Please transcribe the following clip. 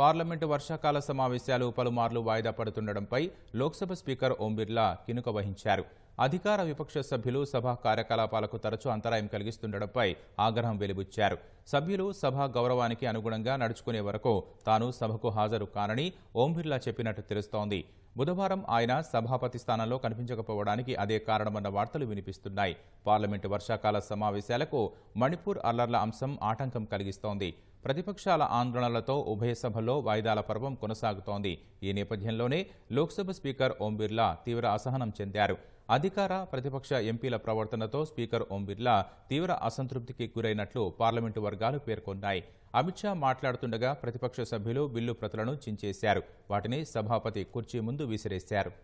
parliament వర్షాకాల సమావేశాలు పలుమార్లు వాయిదా పడుతుండటంపై లోక్సభ స్పీకర్ ఓం బిర్లా కినుక వహించారు అధికార విపక్ష సభ్యులు సభా కార్యకలాపాలకు తరచూ అంతరాయం కలిగిస్తుండటంపై ఆగ్రహం వెలిబుచ్చారు సభ్యులు సభ గౌరవానికి అనుగుణంగా నడుచుకునే వరకు తాను సభకు హాజరు కానని ఓం బిర్లా చెప్పినట్టు తెలుస్తోంది బుధవారం ఆయన సభాపతి స్థానంలో కనిపించకపోవడానికి అదే కారణమన్న వార్తలు వినిపిస్తున్నాయి పార్లమెంటు వర్షాకాల సమావేశాలకు మణిపూర్ అల్లర్ల అంశం ఆటంకం కలిగిస్తోంది ప్రతిపక్షాల ఆందోళనలతో ఉభయ సభల్లో వాయిదాల పర్వం కొనసాగుతోంది ఈ నేపథ్యంలోనే లోక్సభ స్పీకర్ ఓం బిర్లా తీవ్ర అసహనం చెందారు అధికార ప్రతిపక్ష ఎంపీల ప్రవర్తనతో స్పీకర్ ఓం బిర్లా తీవ్ర అసంతృప్తికి గురైనట్లు పార్లమెంటు వర్గాలు పేర్కొన్నాయి అమిత్ షా మాట్లాడుతుండగా ప్రతిపక్ష సభ్యులు బిల్లు ప్రతులను చించేశారు వాటిని సభాపతి కుర్చీ ముందు విసిరేశారు